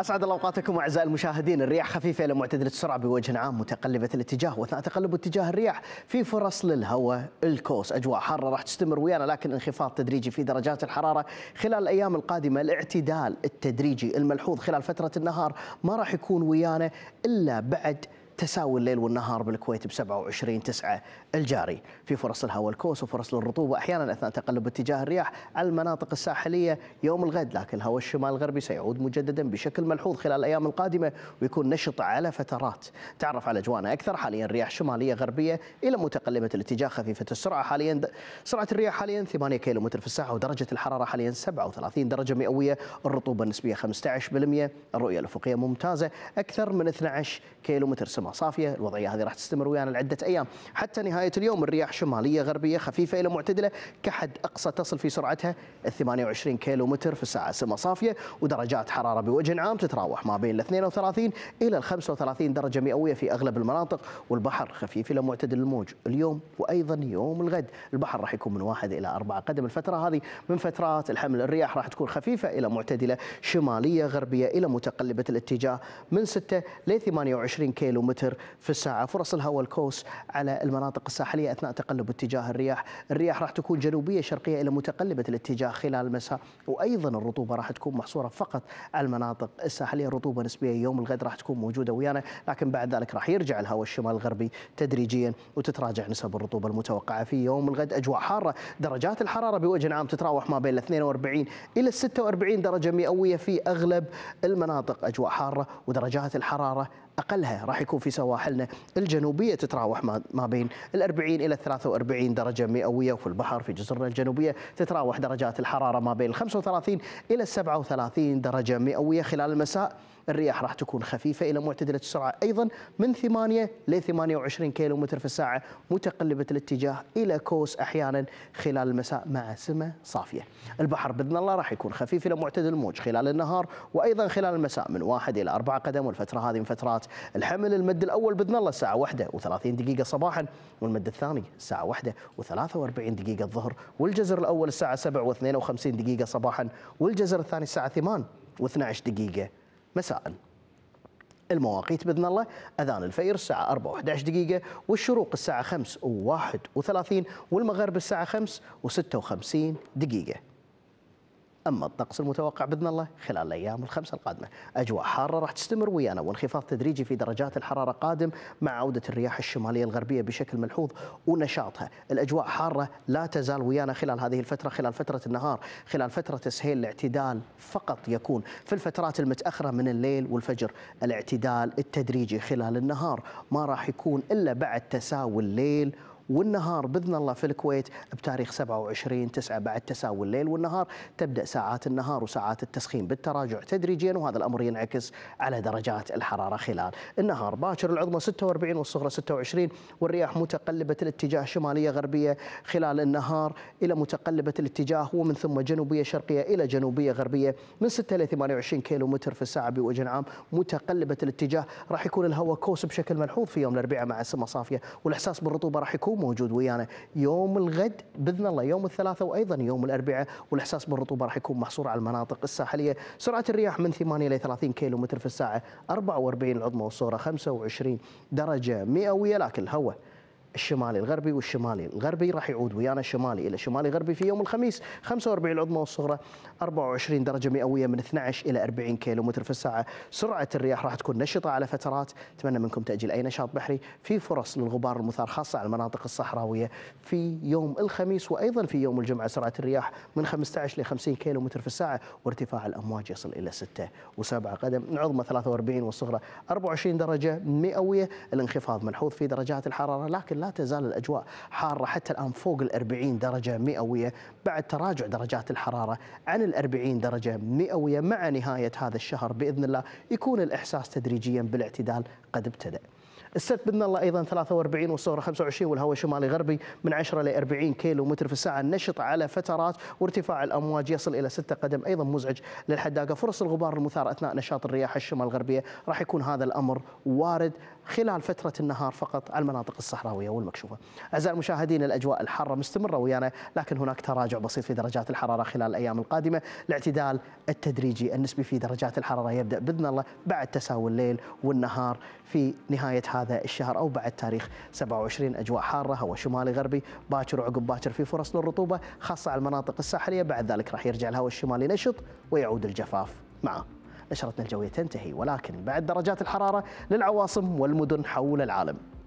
اسعد الله اوقاتكم اعزائي المشاهدين، الرياح خفيفه الى معتدله السرعه بوجه عام متقلبه الاتجاه، واثناء تقلب اتجاه الرياح في فرص للهواء الكوس، اجواء حاره راح تستمر ويانا لكن انخفاض تدريجي في درجات الحراره خلال الايام القادمه، الاعتدال التدريجي الملحوظ خلال فتره النهار ما راح يكون ويانا الا بعد تساوي الليل والنهار بالكويت ب 27 9 الجاري في فرص الهواء الكوس وفرص للرطوبة أحيانا أثناء تقلب اتجاه الرياح على المناطق الساحلية يوم الغد لكن الهواء الشمال الغربي سيعود مجددا بشكل ملحوظ خلال الأيام القادمة ويكون نشط على فترات تعرف على أجوانا أكثر حاليا رياح شمالية غربية إلى متقلبة الاتجاه خفيفة السرعة حاليا سرعة الرياح حاليا 8 كيلو متر في الساعة ودرجة الحرارة حاليا 37 درجة مئوية الرطوبة النسبية 15% الرؤية الأفقية ممتازة أكثر من 12 متر سماء ما صافيه، الوضعيه هذه راح تستمر ويانا لعده ايام، حتى نهايه اليوم الرياح شماليه غربيه خفيفه الى معتدله كحد اقصى تصل في سرعتها 28 كيلو متر في الساعه، سما صافيه ودرجات حراره بوجه عام تتراوح ما بين ال 32 الى ال 35 درجه مئويه في اغلب المناطق، والبحر خفيف الى معتدل الموج اليوم وايضا يوم الغد، البحر راح يكون من واحد الى أربعة قدم الفتره هذه من فترات الحمل الرياح راح تكون خفيفه الى معتدله شماليه غربيه الى متقلبه الاتجاه من 6 ل 28 كيلو متر متر في الساعة فرص الهواء الكوس على المناطق الساحلية أثناء تقلب اتجاه الرياح الرياح راح تكون جنوبية شرقية إلى متقلبة الاتجاه خلال المساء وأيضا الرطوبة راح تكون محصورة فقط على المناطق الساحلية الرطوبة نسبية يوم الغد راح تكون موجودة ويانا لكن بعد ذلك راح يرجع الهواء الشمال الغربي تدريجيا وتتراجع نسب الرطوبة المتوقعة في يوم الغد أجواء حارة درجات الحرارة بوجه عام تتراوح ما بين 42 إلى 46 درجة مئوية في أغلب المناطق أجواء حارة ودرجات الحرارة اقلها راح يكون في سواحلنا الجنوبيه تتراوح ما بين ال 40 الى 43 درجه مئويه وفي البحر في جزرنا الجنوبيه تتراوح درجات الحراره ما بين ال 35 الى 37 درجه مئويه خلال المساء الرياح راح تكون خفيفة إلى معتدلة السرعة أيضا من 8 ل 28 كيلو متر في الساعة متقلبة الاتجاه إلى كوس أحيانا خلال المساء مع سمة صافية البحر بإذن الله راح يكون خفيف إلى معتدل الموج خلال النهار وأيضا خلال المساء من واحد إلى أربعة قدم والفترة هذه من فترات الحمل المد الأول بإذن الله الساعة واحدة وثلاثين دقيقة صباحا والمد الثاني الساعة واحدة وثلاثة وأربعين دقيقة الظهر والجزر الأول الساعة سبع واثنين وخمسين دقيقة صباحا والجزر الثاني الساعة ثمان و12 دقيقة مساءً المواقيت باذن الله اذان الفير الساعه 4 و11 دقيقه والشروق الساعه 5 و31 والمغرب الساعه 5 و56 دقيقه أما الطقس المتوقع بإذن الله خلال الأيام الخمسة القادمة أجواء حارة راح تستمر ويانا وانخفاض تدريجي في درجات الحرارة قادم مع عودة الرياح الشمالية الغربية بشكل ملحوظ ونشاطها الأجواء حارة لا تزال ويانا خلال هذه الفترة خلال فترة النهار خلال فترة تسهيل الاعتدال فقط يكون في الفترات المتأخرة من الليل والفجر الاعتدال التدريجي خلال النهار ما راح يكون إلا بعد تساوي الليل والنهار باذن الله في الكويت بتاريخ 27 9 بعد تساوي الليل والنهار تبدا ساعات النهار وساعات التسخين بالتراجع تدريجيا وهذا الامر ينعكس على درجات الحراره خلال النهار باكر العظمى 46 والصغرى 26 والرياح متقلبه الاتجاه شماليه غربيه خلال النهار الى متقلبه الاتجاه ومن ثم جنوبيه شرقيه الى جنوبيه غربيه من 6 الى 28 كيلو متر في الساعه بوجه عام متقلبه الاتجاه راح يكون الهواء كوس بشكل ملحوظ في يوم الاربعاء مع السماء صافيه والاحساس بالرطوبه راح يكون موجود ويانا يوم الغد باذن الله يوم الثلاثاء وايضا يوم الاربعاء والاحساس بالرطوبه راح يكون محصور على المناطق الساحليه، سرعه الرياح من 8 الى 30 كيلو متر في الساعه، 44 العظمى والصوره 25 درجه مئويه لكن الهواء الشمالي الغربي والشمالي الغربي راح يعود ويانا الشمالي الى شمالي غربي في يوم الخميس 45 العظمى والصغرى 24 درجه مئويه من 12 الى 40 متر في الساعه سرعه الرياح راح تكون نشطه على فترات اتمنى منكم تاجيل اي نشاط بحري في فرص للغبار المثار خاصه على المناطق الصحراويه في يوم الخميس وايضا في يوم الجمعه سرعه الرياح من 15 ل 50 متر في الساعه وارتفاع الامواج يصل الى 6 و7 قدم العظمى 43 والصغرى 24 درجه مئويه الانخفاض ملحوظ في درجات الحراره لكن لا تزال الأجواء حارة حتى الآن فوق الأربعين درجة مئوية بعد تراجع درجات الحرارة عن الأربعين درجة مئوية مع نهاية هذا الشهر بإذن الله يكون الإحساس تدريجيا بالاعتدال قد ابتدأ السد باذن الله ايضا 43 والصوره 25 والهواء شمالي غربي من 10 ل 40 كيلو متر في الساعه نشط على فترات وارتفاع الامواج يصل الى 6 قدم ايضا مزعج للحداقه فرص الغبار المثار اثناء نشاط الرياح الشمال الغربيه راح يكون هذا الامر وارد خلال فتره النهار فقط على المناطق الصحراويه والمكشوفه. اعزائي المشاهدين الاجواء الحاره مستمره ويانا لكن هناك تراجع بسيط في درجات الحراره خلال الايام القادمه، الاعتدال التدريجي النسبي في درجات الحراره يبدا باذن الله بعد تساوي الليل والنهار في نهايه هذا هذا الشهر أو بعد تاريخ 27 أجواء حارة هواء شمالي غربي باكر وعقب باكر في فرص للرطوبة خاصة على المناطق الساحلية بعد ذلك راح يرجع الهواء الشمالي نشط ويعود الجفاف معه نشرتنا الجوية تنتهي ولكن بعد درجات الحرارة للعواصم والمدن حول العالم